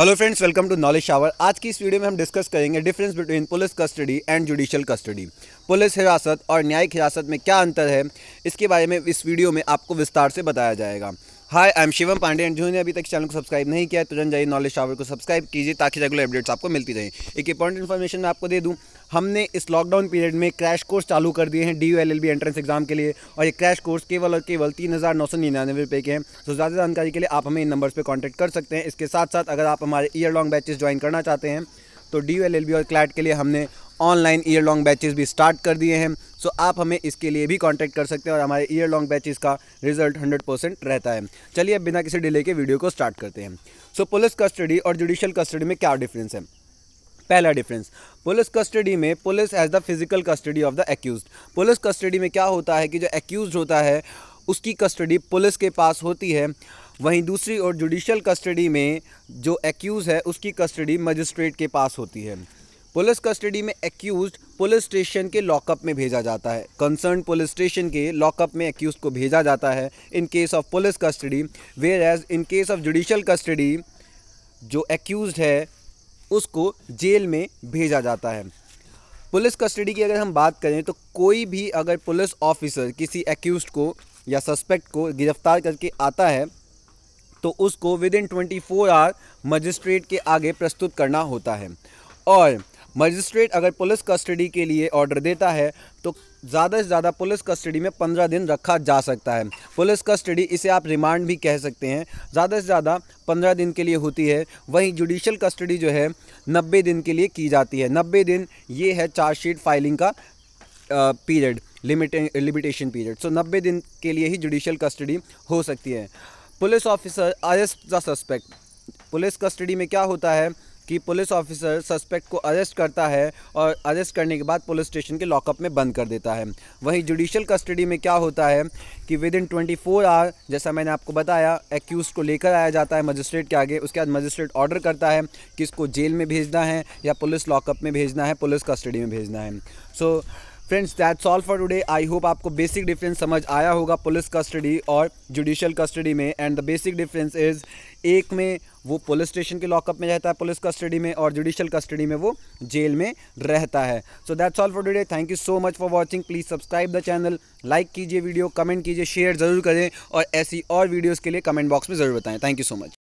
hello friends welcome to Knowledge Shower आज की इस वीडियो में हम डिस्कस करेंगे difference between police custody and judicial custody police हिरासत और न्यायिक हिरासत में क्या अंतर है इसके बारे में इस वीडियो में आपको विस्तार से बताया जाएगा hi I am Shivam Pandey and जिन्होंने अभी तक चैनल को सब्सक्राइब नहीं किया तो तुरंत जाइए नॉलेज टावर को सब्सक्राइब कीजिए ताकि रेगुलर अपडेट्स आपको मिलती रहे एक इंपॉर्टेंट इन्फॉर्मेशन मैं आपको दे दूं हमने इस लॉकडाउन पीरियड में क्रैश कोर्स चालू कर दिए हैं D U L B entrance exam के लिए और ये क्रैश कोर्स केवल और केवल तीन हज़ार नौ सौ निन्यानवे रुपये के हैं तो ज़्यादा जानकारी के लिए आप हमें इन नंबर्स पर कॉन्टैक्ट कर सकते हैं इसके साथ साथ अगर आप हमारे ईयर लॉन्ग बैचेज ज्वाइन करना चाहते हैं तो डी यू एल बी और क्लैट के लिए हमने ऑनलाइन ईयर लॉन्ग बैचेस भी स्टार्ट कर दिए हैं सो आप हमें इसके लिए भी कांटेक्ट कर सकते हैं और हमारे ईयर लॉन्ग बैचेस का रिजल्ट 100 परसेंट रहता है चलिए अब बिना किसी डिले के वीडियो को स्टार्ट करते हैं सो पुलिस कस्टडी और जुडिशल कस्टडी में क्या डिफरेंस है पहला डिफरेंस पुलिस कस्टडी में police as the physical custody of the accused police custody में क्या होता है कि जो एक्यूज होता है उसकी कस्टडी पुलिस के पास होती है वहीं दूसरी ओर जुडिशल कस्टडी में जो एक्यूज़ है उसकी कस्टडी मजिस्ट्रेट के पास होती है पुलिस कस्टडी में एक्यूज पुलिस स्टेशन के लॉकअप में भेजा जाता है कंसर्न पुलिस स्टेशन के लॉकअप में एक्यूज को भेजा जाता है in case of police custody whereas in case of judicial custody जो एक्यूज है उसको जेल में भेजा जाता है पुलिस कस्टडी की अगर हम बात करें तो कोई भी अगर पुलिस ऑफिसर किसी एक्यूज को या सस्पेक्ट को गिरफ्तार करके आता है तो उसको within twenty four hour magistrate के आगे प्रस्तुत करना होता है और मजिस्ट्रेट अगर पुलिस कस्टडी के लिए ऑर्डर देता है तो ज़्यादा से ज़्यादा पुलिस कस्टडी में पंद्रह दिन रखा जा सकता है पुलिस कस्टडी इसे आप रिमांड भी कह सकते हैं ज़्यादा से ज़्यादा पंद्रह दिन के लिए होती है वहीं जुडिशल कस्टडी जो है नब्बे दिन के लिए की जाती है नब्बे दिन ये है चार्जशीट फाइलिंग का पीरियड लिमिटेशन पीरियड सो नब्बे दिन के लिए ही जुडिशल कस्टडी हो सकती है police officer arrest the suspect police custody में क्या होता है कि पुलिस ऑफिसर सस्पेक्ट को अरेस्ट करता है और अरेस्ट करने के बाद पुलिस स्टेशन के लॉकअप में बंद कर देता है वहीं जुडिशल कस्टडी में क्या होता है कि within twenty four hour जैसा मैंने आपको बताया एक्यूज़ को लेकर आया जाता है मजिस्ट्रेट के आगे उसके बाद मजिस्ट्रेट ऑर्डर करता है कि इसको जेल में भेजना है या पुलिस लॉकअप में भेजना है पुलिस कस्टडी में भेजना है so friends that's all for today I hope आपको बेसिक डिफरेंस समझ आया होगा पुलिस कस्टडी और जुडिशियल कस्टडी में and the basic difference is एक में वो पुलिस स्टेशन के लॉकअप में रहता है पुलिस कस्टडी में और जुडिशियल कस्टडी में वो जेल में रहता है so that's all for today thank you so much for watching please subscribe the channel like कीजिए वीडियो कमेंट कीजिए शेयर ज़रूर करें और ऐसी और वीडियोज़ के लिए कमेंट बॉक्स में ज़रूर बताएं थैंक यू सो मच